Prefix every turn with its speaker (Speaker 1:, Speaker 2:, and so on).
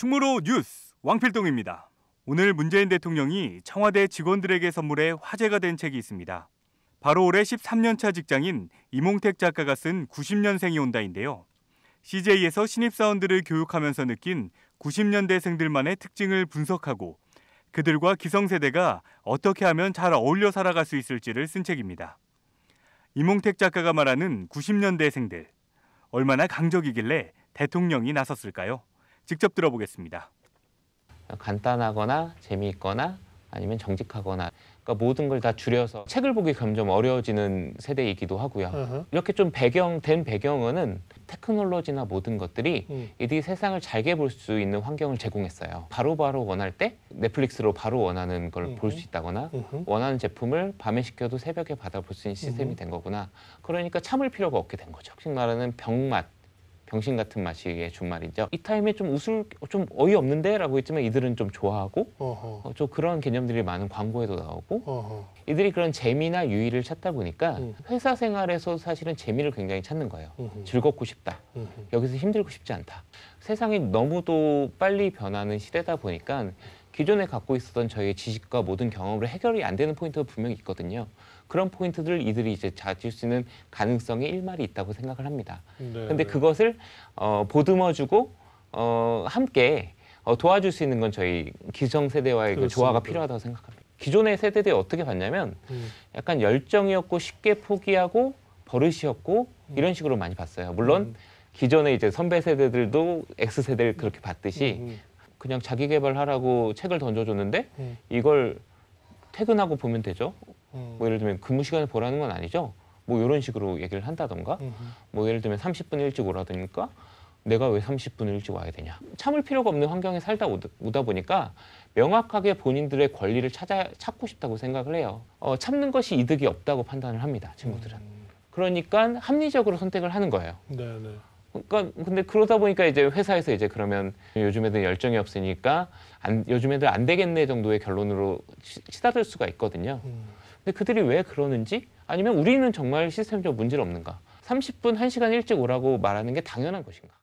Speaker 1: 충무로 뉴스 왕필동입니다. 오늘 문재인 대통령이 청와대 직원들에게 선물해 화제가 된 책이 있습니다. 바로 올해 13년차 직장인 이몽택 작가가 쓴 90년생이 온다인데요. CJ에서 신입사원들을 교육하면서 느낀 90년대생들만의 특징을 분석하고 그들과 기성세대가 어떻게 하면 잘 어울려 살아갈 수 있을지를 쓴 책입니다. 이몽택 작가가 말하는 90년대생들 얼마나 강적이길래 대통령이 나섰을까요? 직접 들어보겠습니다. 간단하거나 재미있거나 아니면 정직하거나
Speaker 2: 그러니까 모든 걸 다 줄여서 책을 보기 점점 어려워지는 세대이기도 하고요. u h 이렇게 좀 배경 된 배경은 테크놀로지나 모든 것들이 음. 이들이 세상을 잘게 볼 수 있는 환경을 제공했어요. 바로바로 바로 원할 때 넷플릭스로 바로 원하는 걸 볼 수 있다거나 u h 원하는 제품을 밤에 시켜도 새벽에 받아볼 수 있는 시스템이 된 거구나. 그러니까 참을 필요가 없게 된 거죠. 즉 말하는 병맛 병신 같은 맛이의 준말이죠. 이 타임에 좀 웃을 좀 어이없는데라고 했지만 이들은 좀 좋아하고 어, 좀 그런 개념들이 많은 광고에도 나오고 어허. 이들이 그런 재미나 유의를 찾다 보니까 음. 회사 생활에서 사실은 재미를 굉장히 찾는 거예요. 음흠. 즐겁고 싶다. 음흠. 여기서 힘들고 싶지 않다. 세상이 너무도 빨리 변하는 시대다 보니까 기존에 갖고 있었던 저희의 지식과 모든 경험으로 해결이 안 되는 포인트가 분명히 있거든요. 그런 포인트들을 이들이 이제 찾을 수 있는 가능성이 일말이 있다고 생각을 합니다. 네. 근데 그것을 어, 보듬어주고 어, 함께 어, 도와줄 수 있는 건 저희 기성세대와의 그 조화가 필요하다고 생각합니다. 기존의 세대들이 어떻게 봤냐면 음. 약간 열정이었고 쉽게 포기하고 버릇이었고 음. 이런 식으로 많이 봤어요. 물론 음. 기존의 이제 선배 세대들도 X세대를 그렇게 봤듯이 음, 음. 그냥 자기 개발하라고 책을 던져줬는데 음. 이걸 퇴근하고 보면 되죠. 음. 뭐 예를 들면 근무 시간을 보라는 건 아니죠. 뭐 이런 식으로 얘기를 한다던가 음뭐 예를 들면 30분 일찍 오라더니까 내가 왜 30분 일찍 와야 되냐. 참을 필요가 없는 환경에 살다 오다 보니까 명확하게 본인들의 권리를 찾아 찾고 싶다고 생각을 해요. 어, 참는 것이 이득이 없다고 판단을 합니다. 친구들은. 음. 그러니까 합리적으로 선택을 하는 거예요. 네네. 네. 그러니까 근데 그러다 보니까 이제 회사에서 이제 그러면 요즘 애들 열정이 없으니까 안, 요즘 애들 안 되겠네 정도의 결론으로 치닫을 수가 있거든요. 음. 근데 그들이 왜 그러는지 아니면 우리는 정말 시스템적 문제는 없는가? 30분,
Speaker 1: 1시간 일찍 오라고 말하는 게 당연한 것인가?